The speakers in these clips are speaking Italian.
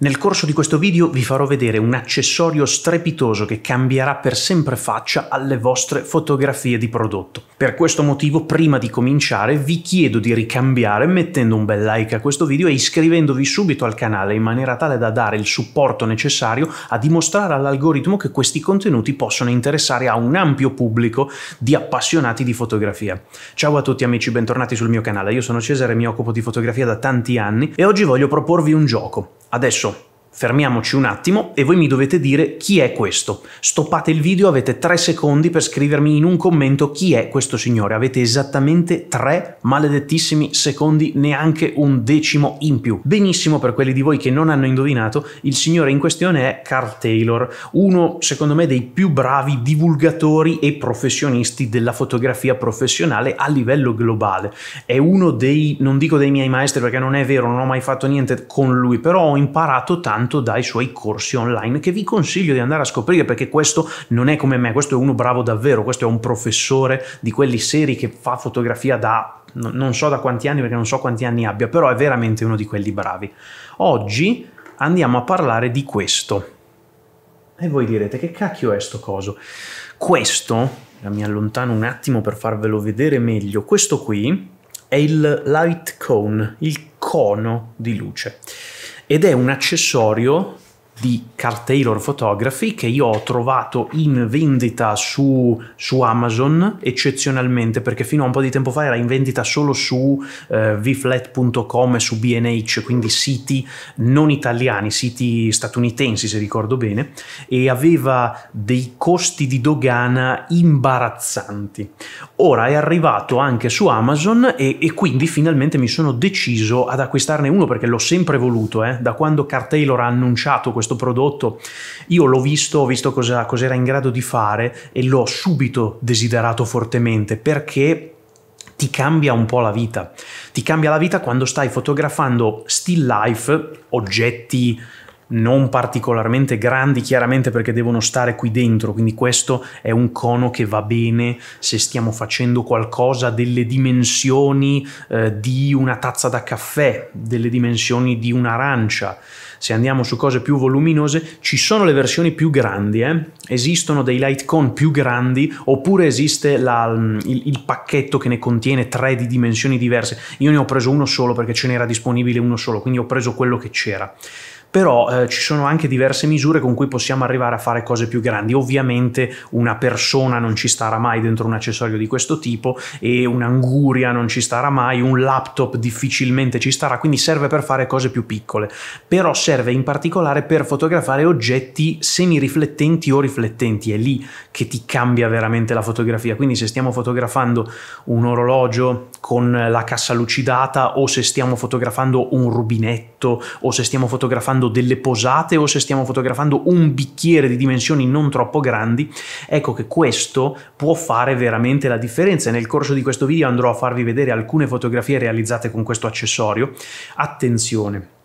Nel corso di questo video vi farò vedere un accessorio strepitoso che cambierà per sempre faccia alle vostre fotografie di prodotto. Per questo motivo, prima di cominciare, vi chiedo di ricambiare mettendo un bel like a questo video e iscrivendovi subito al canale in maniera tale da dare il supporto necessario a dimostrare all'algoritmo che questi contenuti possono interessare a un ampio pubblico di appassionati di fotografia. Ciao a tutti amici, bentornati sul mio canale. Io sono Cesare, mi occupo di fotografia da tanti anni e oggi voglio proporvi un gioco. Adesso fermiamoci un attimo e voi mi dovete dire chi è questo. Stoppate il video, avete tre secondi per scrivermi in un commento chi è questo signore. Avete esattamente tre maledettissimi secondi, neanche un decimo in più. Benissimo per quelli di voi che non hanno indovinato, il signore in questione è Carl Taylor, uno secondo me dei più bravi divulgatori e professionisti della fotografia professionale a livello globale. È uno dei, non dico dei miei maestri perché non è vero, non ho mai fatto niente con lui, però ho imparato tanto tanto dai suoi corsi online che vi consiglio di andare a scoprire perché questo non è come me, questo è uno bravo davvero, questo è un professore di quelli seri che fa fotografia da non so da quanti anni perché non so quanti anni abbia, però è veramente uno di quelli bravi. Oggi andiamo a parlare di questo. E voi direte che cacchio è sto coso? Questo, mi allontano un attimo per farvelo vedere meglio, questo qui è il light cone, il cono di luce ed è un accessorio di Carl Taylor Photography che io ho trovato in vendita su, su, Amazon eccezionalmente perché fino a un po' di tempo fa era in vendita solo su eh, vflat.com e su BNH quindi siti non italiani siti statunitensi se ricordo bene e aveva dei costi di dogana imbarazzanti ora è arrivato anche su Amazon e, e quindi finalmente mi sono deciso ad acquistarne uno perché l'ho sempre voluto eh. da quando Carl Taylor ha annunciato questo questo prodotto, io l'ho visto, ho visto cosa, cosa era in grado di fare e l'ho subito desiderato fortemente perché ti cambia un po' la vita. Ti cambia la vita quando stai fotografando still life, oggetti, non particolarmente grandi chiaramente perché devono stare qui dentro, quindi questo è un cono che va bene se stiamo facendo qualcosa delle dimensioni eh, di una tazza da caffè, delle dimensioni di un'arancia. Se andiamo su cose più voluminose, ci sono le versioni più grandi, eh? esistono dei light cone più grandi oppure esiste la, mm, il, il pacchetto che ne contiene tre di dimensioni diverse. Io ne ho preso uno solo perché ce n'era disponibile uno solo, quindi ho preso quello che c'era però eh, ci sono anche diverse misure con cui possiamo arrivare a fare cose più grandi. Ovviamente una persona non ci starà mai dentro un accessorio di questo tipo e un'anguria non ci starà mai, un laptop difficilmente ci starà, quindi serve per fare cose più piccole, però serve in particolare per fotografare oggetti semiriflettenti o riflettenti, è lì che ti cambia veramente la fotografia, quindi se stiamo fotografando un orologio con la cassa lucidata o se stiamo fotografando un rubinetto o se stiamo fotografando fotografando delle posate o se stiamo fotografando un bicchiere di dimensioni non troppo grandi, ecco che questo può fare veramente la differenza. Nel corso di questo video andrò a farvi vedere alcune fotografie realizzate con questo accessorio. Attenzione!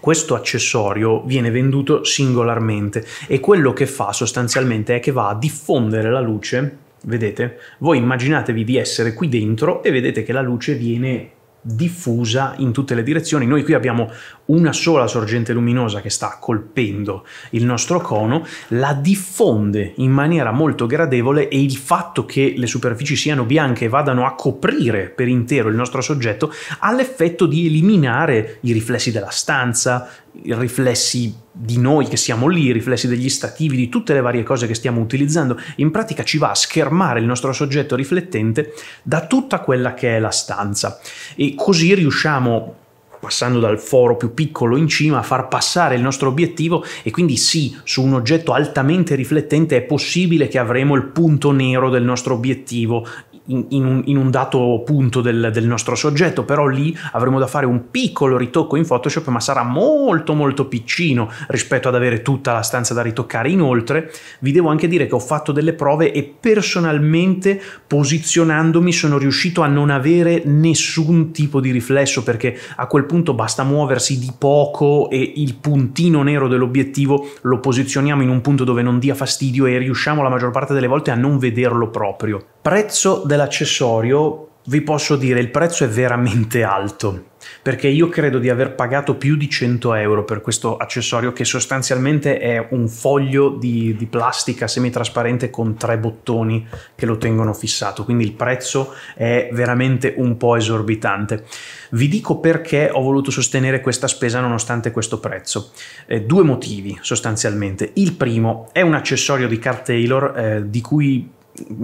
Questo accessorio viene venduto singolarmente e quello che fa sostanzialmente è che va a diffondere la luce Vedete? Voi immaginatevi di essere qui dentro e vedete che la luce viene diffusa in tutte le direzioni. Noi qui abbiamo una sola sorgente luminosa che sta colpendo il nostro cono, la diffonde in maniera molto gradevole e il fatto che le superfici siano bianche e vadano a coprire per intero il nostro soggetto ha l'effetto di eliminare i riflessi della stanza, riflessi di noi che siamo lì, i riflessi degli stativi, di tutte le varie cose che stiamo utilizzando, in pratica ci va a schermare il nostro soggetto riflettente da tutta quella che è la stanza e così riusciamo passando dal foro più piccolo in cima, a far passare il nostro obiettivo e quindi sì, su un oggetto altamente riflettente è possibile che avremo il punto nero del nostro obiettivo in, in, un, in un, dato punto del, del, nostro soggetto, però lì avremo da fare un piccolo ritocco in Photoshop, ma sarà molto molto piccino rispetto ad avere tutta la stanza da ritoccare. Inoltre vi devo anche dire che ho fatto delle prove e personalmente posizionandomi sono riuscito a non avere nessun tipo di riflesso perché a quel punto basta muoversi di poco e il puntino nero dell'obiettivo lo posizioniamo in un punto dove non dia fastidio e riusciamo la maggior parte delle volte a non vederlo proprio prezzo dell'accessorio vi posso dire il prezzo è veramente alto perché io credo di aver pagato più di 100 euro per questo accessorio che sostanzialmente è un foglio di, di plastica semitrasparente con tre bottoni che lo tengono fissato quindi il prezzo è veramente un po' esorbitante vi dico perché ho voluto sostenere questa spesa nonostante questo prezzo eh, due motivi sostanzialmente il primo è un accessorio di Car Taylor eh, di cui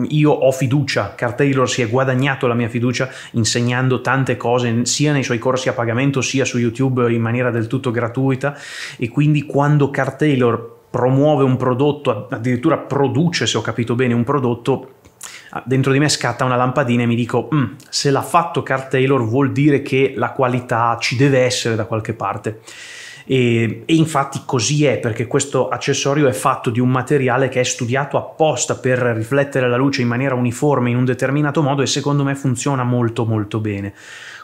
io ho fiducia, Carl Taylor si è guadagnato la mia fiducia insegnando tante cose sia nei suoi corsi a pagamento sia su YouTube in maniera del tutto gratuita e quindi quando Carl Taylor promuove un prodotto, addirittura produce se ho capito bene un prodotto, dentro di me scatta una lampadina e mi dico mm, se l'ha fatto Carl Taylor vuol dire che la qualità ci deve essere da qualche parte e, e infatti così è perché questo accessorio è fatto di un materiale che è studiato apposta per riflettere la luce in maniera uniforme in un determinato modo e secondo me funziona molto molto bene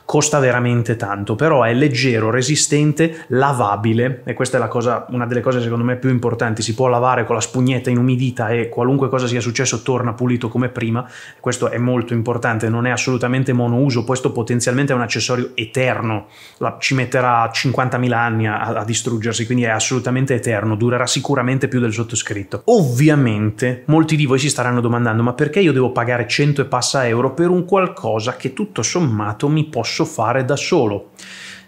costa veramente tanto, però è leggero, resistente, lavabile e questa è la cosa, una delle cose secondo me più importanti, si può lavare con la spugnetta inumidita e qualunque cosa sia successo torna pulito come prima, questo è molto importante, non è assolutamente monouso, questo potenzialmente è un accessorio eterno, la, ci metterà 50.000 anni a, a distruggersi, quindi è assolutamente eterno, durerà sicuramente più del sottoscritto. Ovviamente molti di voi si staranno domandando ma perché io devo pagare 100 e passa euro per un qualcosa che tutto sommato mi posso posso fare da solo.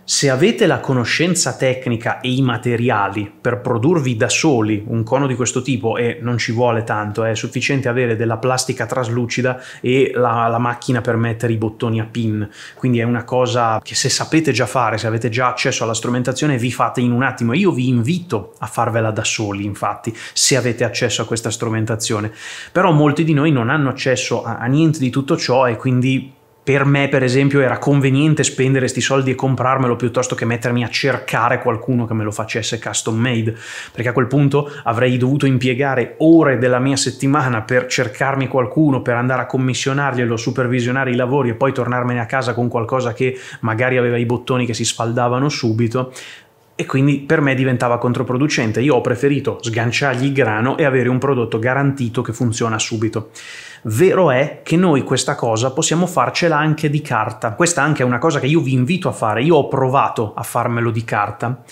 Se avete la conoscenza tecnica e i materiali per produrvi da soli un cono di questo tipo, e non ci vuole tanto, è sufficiente avere della plastica traslucida e la, la, macchina per mettere i bottoni a pin. Quindi è una cosa che se sapete già fare, se avete già accesso alla strumentazione, vi fate in un attimo. Io vi invito a farvela da soli, infatti, se avete accesso a questa strumentazione. Però molti di noi non hanno accesso a, a niente di tutto ciò e quindi per me per esempio era conveniente spendere questi soldi e comprarmelo piuttosto che mettermi a cercare qualcuno che me lo facesse custom made, perché a quel punto avrei dovuto impiegare ore della mia settimana per cercarmi qualcuno, per andare a commissionarglielo, supervisionare i lavori e poi tornarmene a casa con qualcosa che magari aveva i bottoni che si sfaldavano subito e quindi per me diventava controproducente. Io ho preferito sganciargli il grano e avere un prodotto garantito che funziona subito. Vero è che noi questa cosa possiamo farcela anche di carta. Questa anche è una cosa che io vi invito a fare. Io ho provato a farmelo di carta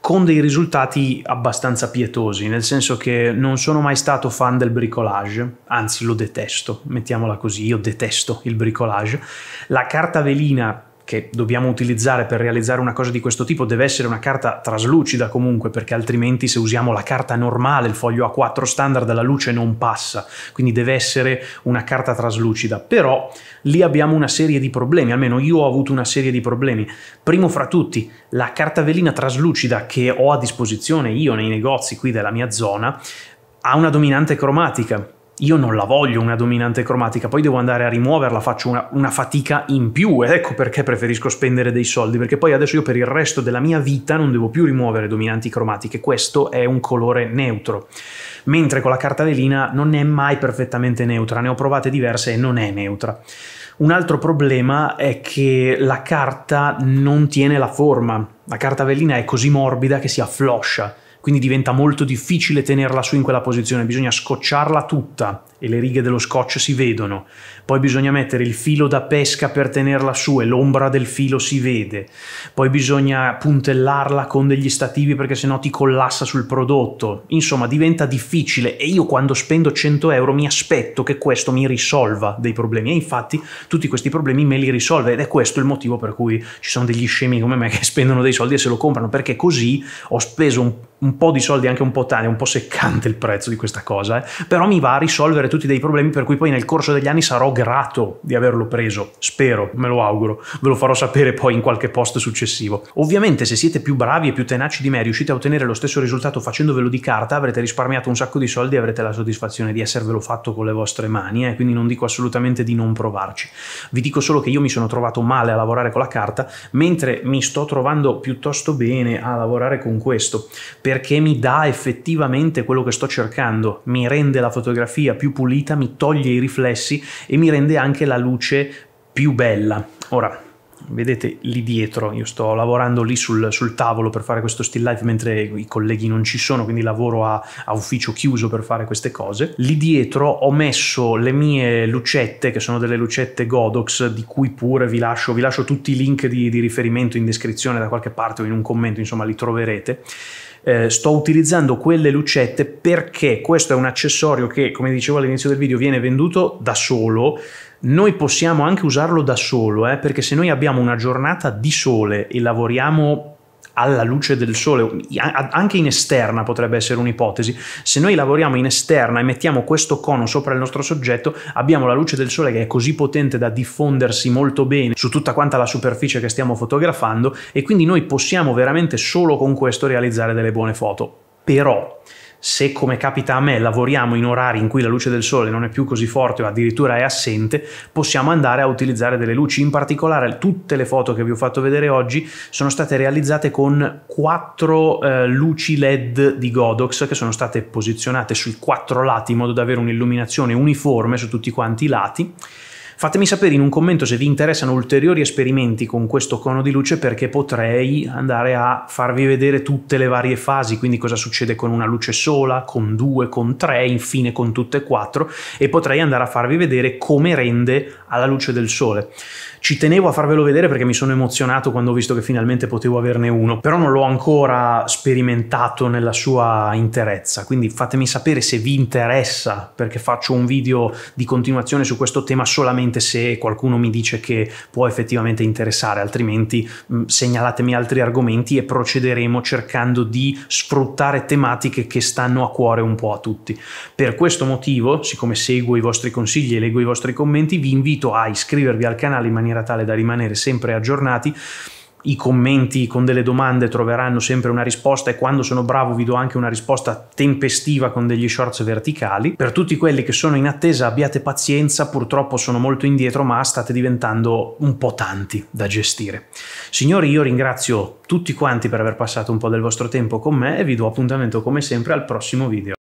con dei risultati abbastanza pietosi, nel senso che non sono mai stato fan del bricolage, anzi lo detesto, mettiamola così, io detesto il bricolage. La carta velina che dobbiamo utilizzare per realizzare una cosa di questo tipo deve essere una carta traslucida comunque, perché altrimenti se usiamo la carta normale, il foglio A4 standard, la luce non passa, quindi deve essere una carta traslucida. Però lì abbiamo una serie di problemi, almeno io ho avuto una serie di problemi. Primo fra tutti, la carta velina traslucida che ho a disposizione io nei negozi qui della mia zona ha una dominante cromatica io non la voglio una dominante cromatica, poi devo andare a rimuoverla, faccio una, una, fatica in più ed ecco perché preferisco spendere dei soldi, perché poi adesso io per il resto della mia vita non devo più rimuovere dominanti cromatiche, questo è un colore neutro, mentre con la carta velina non è mai perfettamente neutra, ne ho provate diverse e non è neutra. Un altro problema è che la carta non tiene la forma, la carta velina è così morbida che si affloscia quindi diventa molto difficile tenerla su in quella posizione, bisogna scocciarla tutta e le righe dello scotch si vedono, poi bisogna mettere il filo da pesca per tenerla su e l'ombra del filo si vede, poi bisogna puntellarla con degli stativi perché sennò ti collassa sul prodotto, insomma diventa difficile e io quando spendo 100 euro mi aspetto che questo mi risolva dei problemi e infatti tutti questi problemi me li risolve ed è questo il motivo per cui ci sono degli scemi come me che spendono dei soldi e se lo comprano perché così ho speso un un po' di soldi anche un po' tanti, un po' seccante il prezzo di questa cosa, eh? però mi va a risolvere tutti dei problemi per cui poi nel corso degli anni sarò grato di averlo preso, spero, me lo auguro, ve lo farò sapere poi in qualche post successivo. Ovviamente se siete più bravi e più tenaci di me riuscite a ottenere lo stesso risultato facendovelo di carta, avrete risparmiato un sacco di soldi e avrete la soddisfazione di esservelo fatto con le vostre mani, eh? quindi non dico assolutamente di non provarci. Vi dico solo che io mi sono trovato male a lavorare con la carta, mentre mi sto trovando piuttosto bene a lavorare con questo perché mi dà effettivamente quello che sto cercando, mi rende la fotografia più pulita, mi toglie i riflessi e mi rende anche la luce più bella. Ora, vedete lì dietro, io sto lavorando lì sul, sul, tavolo per fare questo still life mentre i colleghi non ci sono, quindi lavoro a, a, ufficio chiuso per fare queste cose. Lì dietro ho messo le mie lucette, che sono delle lucette Godox, di cui pure vi lascio, vi lascio tutti i link di, di riferimento in descrizione da qualche parte o in un commento, insomma li troverete eh, sto utilizzando quelle lucette perché questo è un accessorio che, come dicevo all'inizio del video, viene venduto da solo. Noi possiamo anche usarlo da solo, eh, perché se noi abbiamo una giornata di sole e lavoriamo alla luce del sole, anche in esterna potrebbe essere un'ipotesi, se noi lavoriamo in esterna e mettiamo questo cono sopra il nostro soggetto, abbiamo la luce del sole che è così potente da diffondersi molto bene su tutta quanta la superficie che stiamo fotografando e quindi noi possiamo veramente solo con questo realizzare delle buone foto. Però se come capita a me lavoriamo in orari in cui la luce del sole non è più così forte o addirittura è assente, possiamo andare a utilizzare delle luci. In particolare tutte le foto che vi ho fatto vedere oggi sono state realizzate con quattro eh, luci LED di Godox che sono state posizionate sui quattro lati in modo da avere un'illuminazione uniforme su tutti quanti i lati. Fatemi sapere in un commento se vi interessano ulteriori esperimenti con questo cono di luce perché potrei andare a farvi vedere tutte le varie fasi, quindi cosa succede con una luce sola, con due, con tre, infine con tutte e quattro e potrei andare a farvi vedere come rende alla luce del sole. Ci tenevo a farvelo vedere perché mi sono emozionato quando ho visto che finalmente potevo averne uno, però non l'ho ancora sperimentato nella sua interezza, quindi fatemi sapere se vi interessa perché faccio un video di continuazione su questo tema solamente solamente se qualcuno mi dice che può effettivamente interessare, altrimenti mh, mm, segnalatemi altri argomenti e procederemo cercando di sfruttare tematiche che stanno a cuore un po' a tutti. Per questo motivo, siccome seguo i vostri consigli e leggo i vostri commenti, vi invito a iscrivervi al canale in maniera tale da rimanere sempre aggiornati i commenti con delle domande troveranno sempre una risposta e quando sono bravo vi do anche una risposta tempestiva con degli shorts verticali. Per tutti quelli che sono in attesa abbiate pazienza, purtroppo sono molto indietro ma state diventando un po' tanti da gestire. Signori io ringrazio tutti quanti per aver passato un po' del vostro tempo con me e vi do appuntamento come sempre al prossimo video.